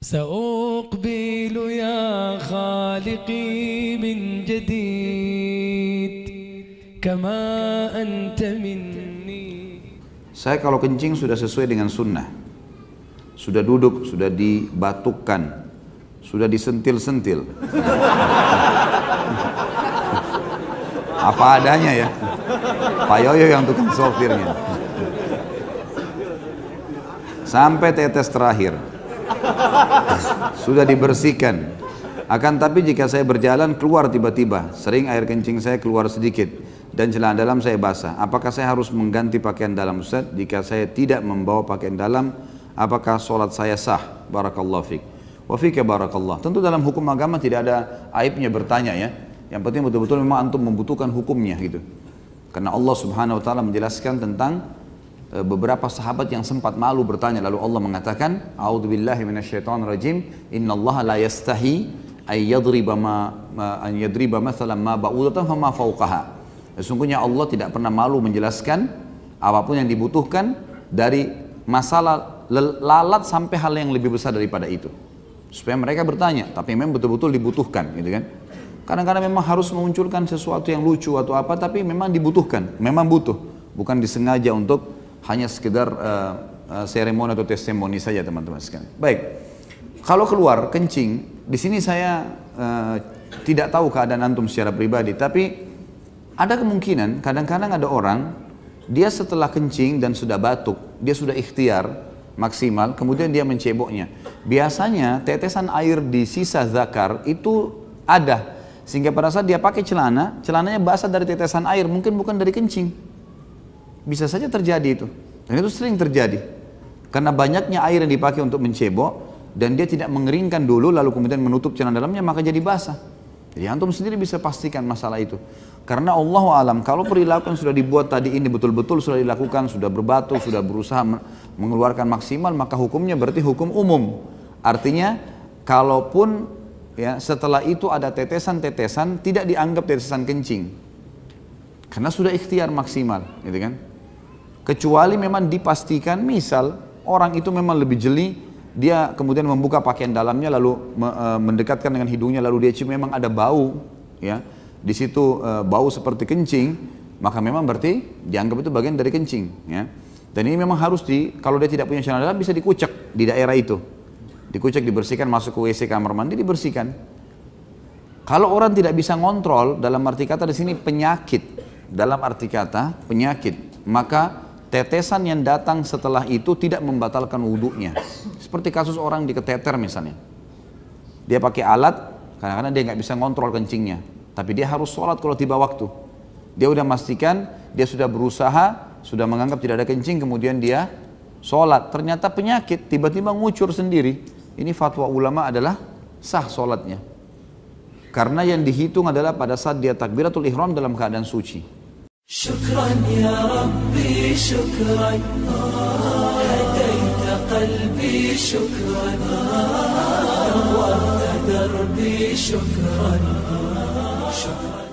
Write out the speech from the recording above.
سأقبل يا خالقي من جديد كما أنت مني Saya kalau kencing sudah sesuai dengan sunnah Sudah duduk, sudah dibatukkan Sudah disentil-sentil Apa adanya ya Pak Yoyo yang tukang sopirnya Sampai tetes terakhir Sudah dibersihkan. Akan tapi jika saya berjalan keluar tiba-tiba, sering air kencing saya keluar sedikit dan celana dalam saya basah. Apakah saya harus mengganti pakaian dalam Ustaz? Jika saya tidak membawa pakaian dalam, apakah sholat saya sah? Barakallahu fiqh. Wa fiqh ya barakallah. Tentu dalam hukum agama tidak ada aibnya bertanya ya. Yang penting betul-betul memang antum membutuhkan hukumnya gitu. Karena Allah Subhanahu wa taala menjelaskan tentang Eh, beberapa sahabat yang sempat malu bertanya lalu Allah mengatakan a'udzubillahi minasyaitonirrajim innallaha la yastahi ay yadriba ma, ma an yadriba mathalan ma ba'udatan ma fawqaha sesungguhnya eh, Allah tidak pernah malu menjelaskan apapun yang dibutuhkan dari masalah lalat sampai hal yang lebih besar daripada itu supaya mereka bertanya tapi memang betul-betul dibutuhkan gitu kan kadang-kadang memang harus memunculkan sesuatu yang lucu atau apa tapi memang dibutuhkan memang butuh bukan disengaja untuk hanya sekedar uh, uh, seremoni atau testimoni saja teman-teman sekalian. Baik, kalau keluar kencing, di sini saya uh, tidak tahu keadaan antum secara pribadi, tapi ada kemungkinan kadang-kadang ada orang dia setelah kencing dan sudah batuk, dia sudah ikhtiar maksimal, kemudian dia menceboknya. Biasanya tetesan air di sisa zakar itu ada sehingga pada saat dia pakai celana, celananya basah dari tetesan air, mungkin bukan dari kencing. Bisa saja terjadi itu. Dan itu sering terjadi. Karena banyaknya air yang dipakai untuk mencebok dan dia tidak mengeringkan dulu lalu kemudian menutup celana dalamnya maka jadi basah. Jadi antum sendiri bisa pastikan masalah itu. Karena Allah alam kalau perilaku yang sudah dibuat tadi ini betul-betul sudah dilakukan, sudah berbatu, sudah berusaha mengeluarkan maksimal maka hukumnya berarti hukum umum. Artinya kalaupun ya setelah itu ada tetesan-tetesan tidak dianggap tetesan kencing. Karena sudah ikhtiar maksimal, gitu kan? Kecuali memang dipastikan misal orang itu memang lebih jeli, dia kemudian membuka pakaian dalamnya lalu e, mendekatkan dengan hidungnya lalu dia cium memang ada bau ya. Di situ e, bau seperti kencing, maka memang berarti dianggap itu bagian dari kencing ya. Dan ini memang harus di kalau dia tidak punya channel dalam bisa dikucek di daerah itu. Dikucek dibersihkan masuk ke WC kamar mandi dibersihkan. Kalau orang tidak bisa ngontrol dalam arti kata di sini penyakit, dalam arti kata penyakit, maka tetesan yang datang setelah itu tidak membatalkan wudhunya. Seperti kasus orang di keteter misalnya. Dia pakai alat, kadang-kadang dia nggak bisa ngontrol kencingnya. Tapi dia harus sholat kalau tiba waktu. Dia udah memastikan, dia sudah berusaha, sudah menganggap tidak ada kencing, kemudian dia sholat. Ternyata penyakit, tiba-tiba ngucur sendiri. Ini fatwa ulama adalah sah sholatnya. Karena yang dihitung adalah pada saat dia takbiratul ihram dalam keadaan suci. شكرا يا ربي شكرا هديت قلبي شكرا نورت دربي شكرا شكرا